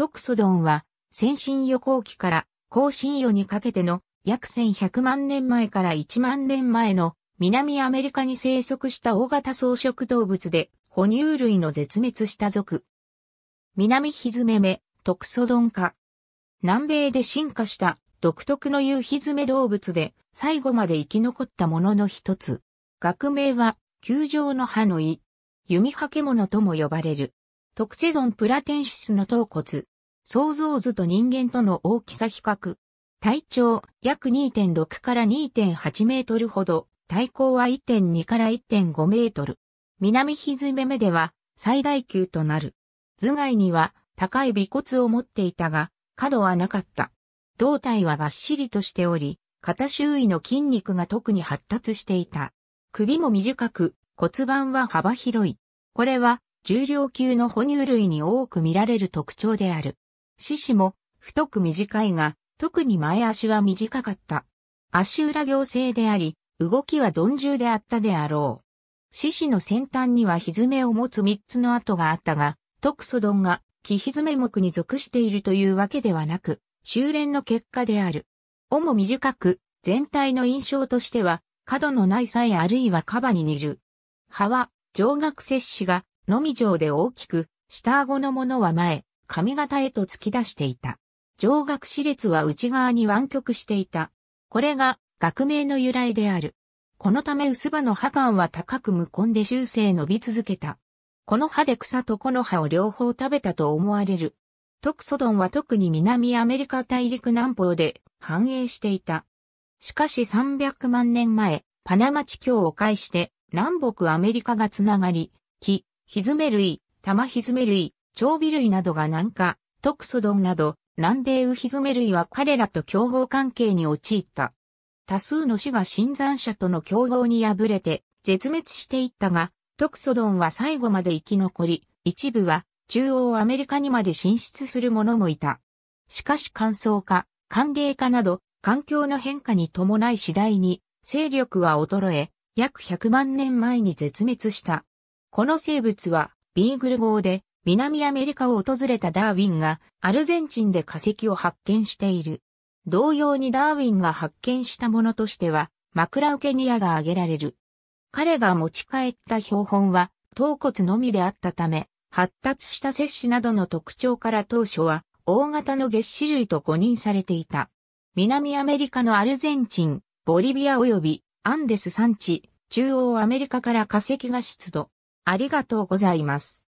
トクソドンは、先進予行期から後進予にかけての約1100万年前から1万年前の南アメリカに生息した大型草食動物で、哺乳類の絶滅した族。南ヒズメメ、トクソドン科。南米で進化した独特の夕ヒズメ動物で最後まで生き残ったものの一つ。学名は、球状の歯の胃。弓はけ物とも呼ばれる。トクセドンプラテンシスの頭骨。想像図と人間との大きさ比較。体長約2.6から2.8メートルほど、体高は1.2から1.5メートル。南蹄目では最大級となる。頭蓋には高い尾骨を持っていたが、角はなかった。胴体はがっしりとしており、肩周囲の筋肉が特に発達していた。首も短く、骨盤は幅広い。これは重量級の哺乳類に多く見られる特徴である。獅子も太く短いが、特に前足は短かった。足裏行性であり、動きは鈍重であったであろう。獅子の先端にはひめを持つ三つの跡があったが、特祖丼が木ひめ目に属しているというわけではなく、修練の結果である。尾も短く、全体の印象としては、角のないさえあるいはカバに似る。葉は、上顎摂氏がのみ上で大きく、下顎のものは前、髪型へと突き出していた。上顎歯列は内側に湾曲していた。これが学名の由来である。このため薄歯の歯間は高く無根で終生伸び続けた。この歯で草とこの歯を両方食べたと思われる。トクソドンは特に南アメリカ大陸南方で繁栄していた。しかし300万年前、パナマ地境を介して南北アメリカがつながり、木、ヒズメ類、玉ヒズメ類、蝶尾類などが南下、トクソドンなど、南米ウヒズメ類は彼らと競合関係に陥った。多数の種が新山者との競合に敗れて、絶滅していったが、トクソドンは最後まで生き残り、一部は中央アメリカにまで進出する者もいた。しかし乾燥化、寒冷化など、環境の変化に伴い次第に、勢力は衰え、約100万年前に絶滅した。この生物は、ビーグル号で、南アメリカを訪れたダーウィンが、アルゼンチンで化石を発見している。同様にダーウィンが発見したものとしては、マクラウケニアが挙げられる。彼が持ち帰った標本は、頭骨のみであったため、発達した摂取などの特徴から当初は、大型の月種類と誤認されていた。南アメリカのアルゼンチン、ボリビア及びアンデス山地、中央アメリカから化石が出土。ありがとうございます。